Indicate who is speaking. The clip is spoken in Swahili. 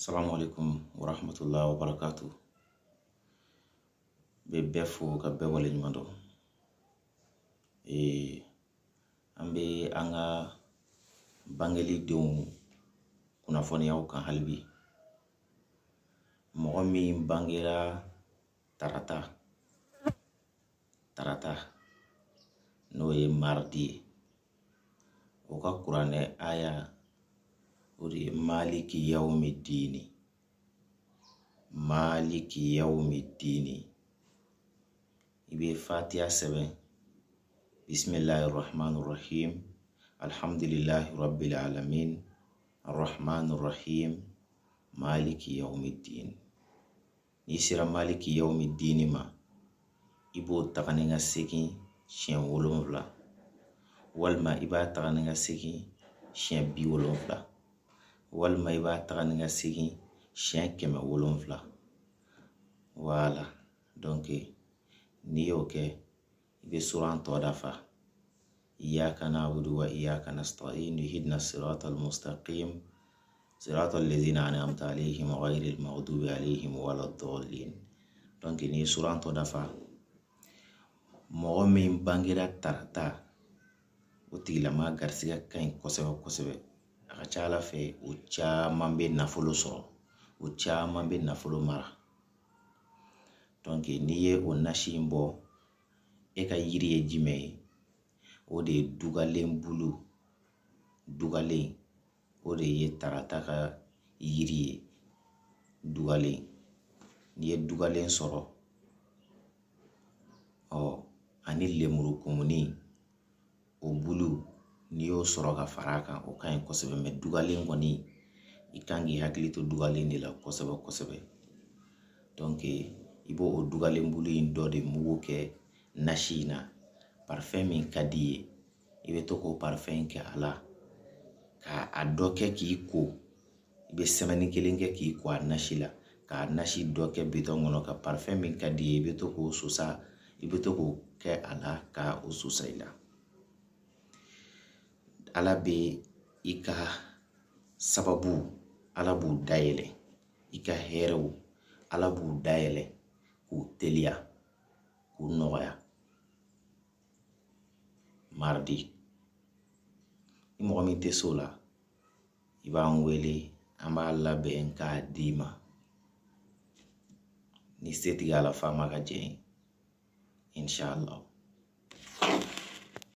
Speaker 1: Salamu alaikum wa rahmatullahi wa barakatuh. Bɛ bɛɛ fo ka bɛɛ waleɲuman dɔn. E, an bɛ an ka bangeli denw kunnafoniyaw kan hali bi. Mɔgɔ min bangera tarata tarata n'o ye maridi ye o ka kuranɛ aya buri maliki dini maliki yaumiddini i be fatiya sɛbɛ bisimilahi rahmani rahim alhamdulilahi rabbil alamin rahim maliki yaumiddin n'i sera maliki dini ma i b'o taga ni ka segin siɲɛ wolonfila walima i b'a taga ni ka segin siɲɛ bi wolonfila walima i b'a taga ni ka segin siɲɛ kɛmɛ wolonfila wala dɔnke n'i y'o kɛ i bɛ suran tɔ dafa iyaka na'budu wa iyaka nasta'in ihdina sirata almustaqim sirata allazina an'amta alaihim ghayri almaghdubi alaihim wala ad-dallin donc n'i ye suran tɔ dafa mɔgɔ min bangera tarata o tigilamaa garisigɛ ka ɲi kosɛbɛ kosɛbɛ a ka ca ala fɛ o caman bɛ nafolo sɔrɔ o caman bɛ nafolo mara n'i ye o nasi in bɔ e ka yiri ye jumɛn ye o de ye dugalen bulu dugalen o de ye tarata ka yiri ye dugalen n'i ye dugalen sɔrɔ ɔ ani lemuru kumuni o bulu n'i y'o sɔrɔ ka far'a kan o ka ɲi kosɛbɛ mɛ dugalen kɔni i kan k'i hakili to dugalen de la kosɛbɛ kosɛbɛ i b'o o dugalen bulu in dɔ de mugu kɛ nasi in na min ka d'i ye i bɛ to k'o in kɛ a la ka a dɔ kɛ k'i ko i bɛ sɛmɛni kelen kɛ k'i ko a nasi la k'a nasi dɔ kɛ bitɔn kɔnɔ ka parifɛn min ka d'i ye i bɛ to k'o susa i bɛ to k'o kɛ a la ka o susa i la ala be i ka sababu ala b'u dayɛlɛ i ka hɛrɛw ala b'u dayɛlɛ k'u teliya k'u nɔgɔya mardi i mɔgɔ min tɛ se la i b'an wele an b'a labɛn k'a d'i ma ni se a la f'a ka jɛ inshallah